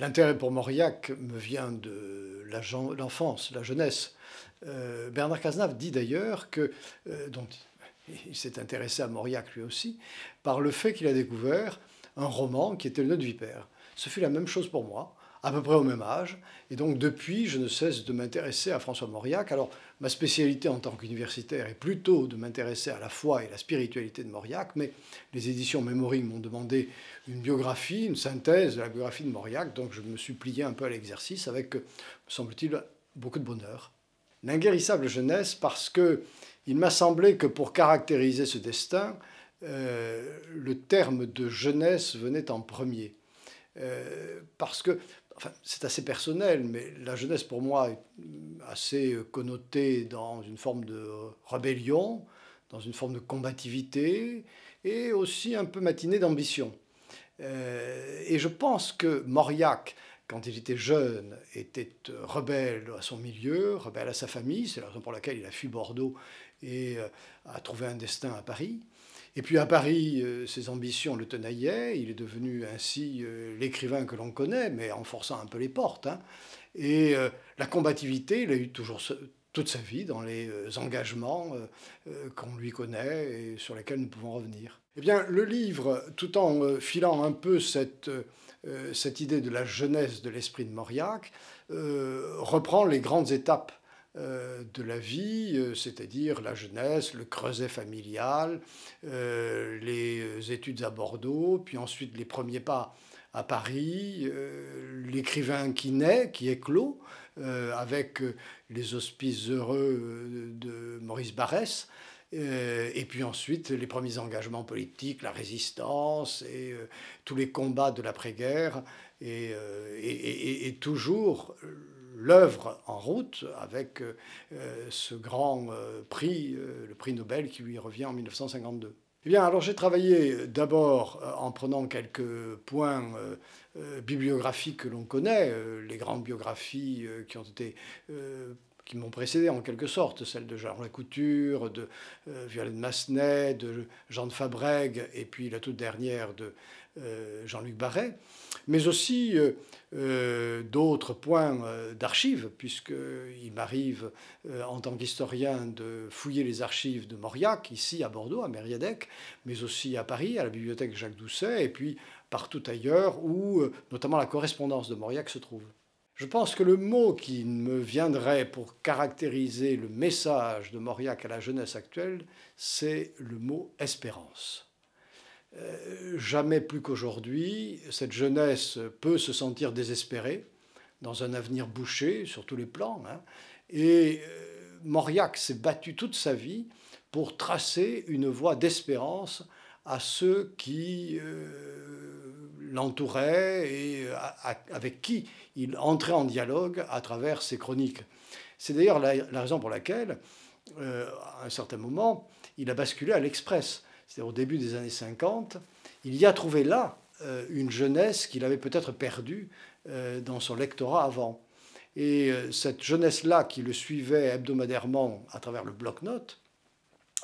L'intérêt pour Mauriac me vient de l'enfance, la jeunesse. Euh, Bernard Cazenave dit d'ailleurs que, euh, dont il s'est intéressé à Mauriac lui aussi, par le fait qu'il a découvert un roman qui était Le Nœud de Vipère. Ce fut la même chose pour moi à peu près au même âge. Et donc depuis, je ne cesse de m'intéresser à François Mauriac. Alors ma spécialité en tant qu'universitaire est plutôt de m'intéresser à la foi et la spiritualité de Mauriac, mais les éditions Memory m'ont demandé une biographie, une synthèse de la biographie de Mauriac, donc je me suis plié un peu à l'exercice avec, me semble-t-il, beaucoup de bonheur. L'inguérissable jeunesse parce que il m'a semblé que pour caractériser ce destin, euh, le terme de jeunesse venait en premier. Euh, parce que c'est assez personnel, mais la jeunesse pour moi est assez euh, connotée dans une forme de euh, rébellion, dans une forme de combativité et aussi un peu matinée d'ambition. Euh, et je pense que Mauriac, quand il était jeune, était euh, rebelle à son milieu, rebelle à sa famille, c'est la raison pour laquelle il a fui Bordeaux et euh, a trouvé un destin à Paris. Et puis à Paris, euh, ses ambitions le tenaillaient, il est devenu ainsi l'écrivain que l'on connaît, mais en forçant un peu les portes. Hein. Et la combativité, il a eu toujours toute sa vie dans les engagements qu'on lui connaît et sur lesquels nous pouvons revenir. Eh le livre, tout en euh, filant un peu euh, cette, idée de la jeunesse de l'esprit de Mauriac, euh, reprend les grandes étapes de la vie, c'est-à-dire la jeunesse, le creuset familial, les études à Bordeaux, puis ensuite les premiers pas à Paris, l'écrivain qui naît, qui éclot, clos, avec les hospices heureux de Maurice Barrès. Euh, et puis ensuite, les premiers engagements politiques, la résistance et euh, tous les combats de l'après-guerre, euh, et, et, toujours l'œuvre en route avec ce grand prix, le prix Nobel qui lui revient en 1952. Eh bien, alors j'ai travaillé d'abord en prenant quelques points bibliographiques que l'on connaît, les grandes biographies qui ont été qui m'ont précédé en quelque sorte, celle de Jean Couture, de euh, Violaine Massenet, de Jean de Fabregue, et puis la toute dernière de euh, Jean-Luc Barret, mais aussi euh, d'autres points d'archives, puisqu'il m'arrive en tant qu'historien de fouiller les archives de Mauriac, ici à Bordeaux, à Mériadec, mais aussi à Paris, à la bibliothèque Jacques Doucet, et puis partout ailleurs où notamment la correspondance de Mauriac se trouve. Je pense que le mot qui me viendrait pour caractériser le message de Mauriac à la jeunesse actuelle, c'est le mot espérance. Euh, jamais plus qu'aujourd'hui, cette jeunesse peut se sentir désespérée dans un avenir bouché sur tous les plans. Hein. et euh, Mauriac s'est battu toute sa vie pour tracer une voie d'espérance à ceux qui euh, l'entourait et euh, avec qui il entrait en dialogue à travers ses chroniques. C'est d'ailleurs la, raison pour laquelle, euh, à un certain moment, il a basculé à l'Express. C'était au début des années 50. Il y a trouvé là euh, une jeunesse qu'il avait peut-être perdue dans son lectorat avant. Et cette jeunesse-là qui le suivait hebdomadairement à travers le bloc-notes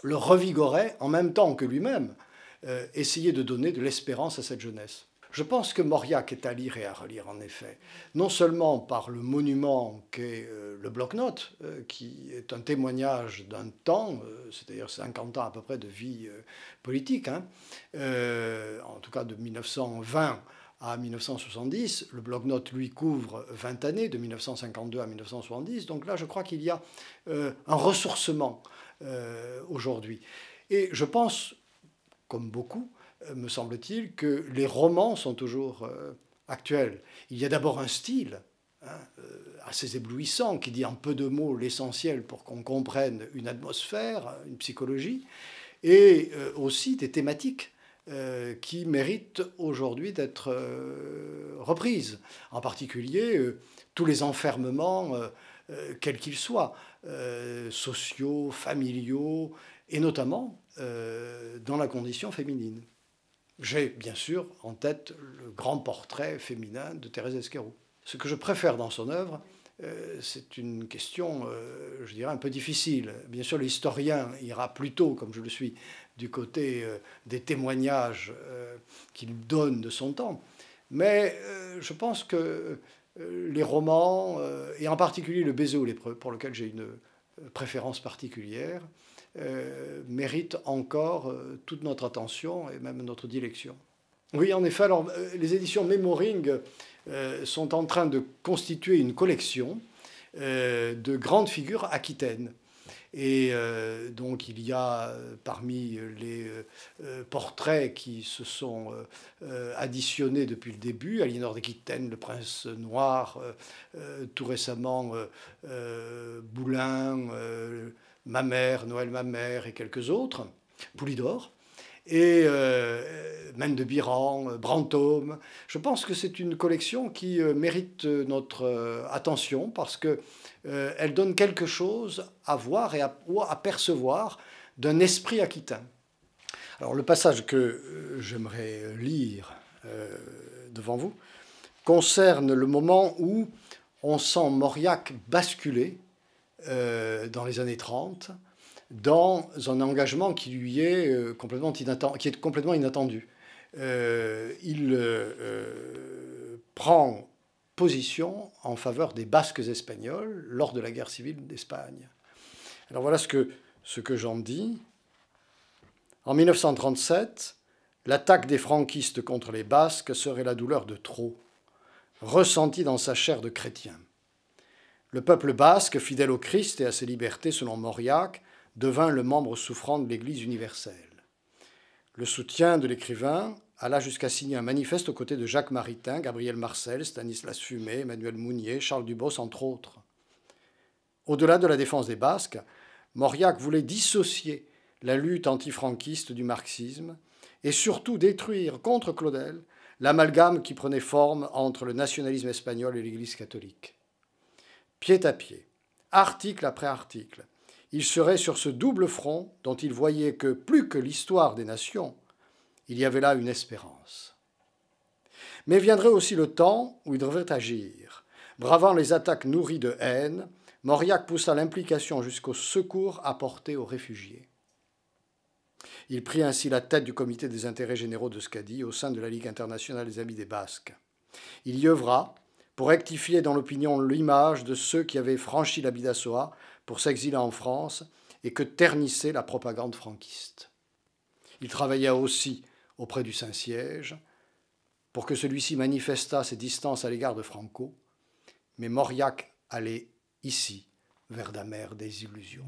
le revigorait en même temps que lui-même, essayait de donner de l'espérance à cette jeunesse. Je pense que Mauriac est à lire et à relire, en effet. Non seulement par le monument qu'est euh, le bloc note euh, qui est un témoignage d'un temps, euh, c'est-à-dire 50 ans à peu près de vie politique, hein, en tout cas de 1920 à 1970. Le bloc note lui, couvre 20 années, de 1952 à 1970. Donc là, je crois qu'il y a un ressourcement aujourd'hui. Et je pense, comme beaucoup, euh, me semble-t-il, que les romans sont toujours euh, actuels. Il y a d'abord un style hein, euh, assez éblouissant qui dit en peu de mots l'essentiel pour qu'on comprenne une atmosphère, une psychologie, et aussi des thématiques qui méritent aujourd'hui d'être reprises. En particulier, tous les enfermements, quels qu'ils soient, sociaux, familiaux, et notamment dans la condition féminine. J'ai bien sûr en tête le grand portrait féminin de Thérèse Esquerou. Ce que je préfère dans son œuvre, euh, c'est une question, euh, je dirais, un peu difficile. Bien sûr, l'historien ira plutôt, comme je le suis, du côté euh, des témoignages qu'il donne de son temps. Mais je pense que les romans, et en particulier le Baiser ou l'épreuve, pour lequel j'ai une préférence particulière, euh, mérite encore euh, toute notre attention et même notre direction. Oui, en effet, alors, euh, les éditions Memoring sont en train de constituer une collection de grandes figures aquitaines. Et donc il y a parmi les portraits qui se sont additionnés depuis le début, Aliénor d'Aquitaine, le prince noir, tout récemment Boulin, ma mère, Noël ma mère et quelques autres, Poulidor, et euh, de Biran, euh, Brantôme. Je pense que c'est une collection qui euh, mérite euh, notre attention parce que elle donne quelque chose à voir et à, à percevoir d'un esprit aquitain. Alors le passage que j'aimerais lire devant vous concerne le moment où on sent Mauriac basculer euh, dans les années 30 dans un engagement qui lui est, euh, complètement, inattendu, qui est complètement inattendu. Euh, il prend position en faveur des Basques espagnols lors de la guerre civile d'Espagne. Alors voilà ce que, ce que j'en dis. En 1937, l'attaque des franquistes contre les Basques serait la douleur de trop, ressentie dans sa chair de chrétien. Le peuple basque, fidèle au Christ et à ses libertés selon Mauriac, devint le membre souffrant de l'Église universelle. Le soutien de l'écrivain alla jusqu'à signer un manifeste aux côtés de Jacques Maritain, Gabriel Marcel, Stanislas Fumé, Emmanuel Mounier, Charles Dubos, entre autres. Au-delà de la défense des Basques, Mauriac voulait dissocier la lutte antifranquiste du marxisme et surtout détruire contre Claudel l'amalgame qui prenait forme entre le nationalisme espagnol et l'Église catholique pied à pied, article après article. Il serait sur ce double front dont il voyait que, plus que l'histoire des nations, il y avait là une espérance. Mais viendrait aussi le temps où il devrait agir. Bravant les attaques nourries de haine, Mauriac poussa l'implication jusqu'au secours apporté aux réfugiés. Il prit ainsi la tête du comité des intérêts généraux de Scadi au sein de la Ligue internationale des Amis des Basques. Il y œuvra, pour rectifier dans l'opinion l'image de ceux qui avaient franchi la Bidassoa pour s'exiler en France et que ternissait la propagande franquiste. Il travailla aussi auprès du Saint-Siège pour que celui-ci manifestât ses distances à l'égard de Franco, mais Mauriac allait ici vers d'amères désillusions.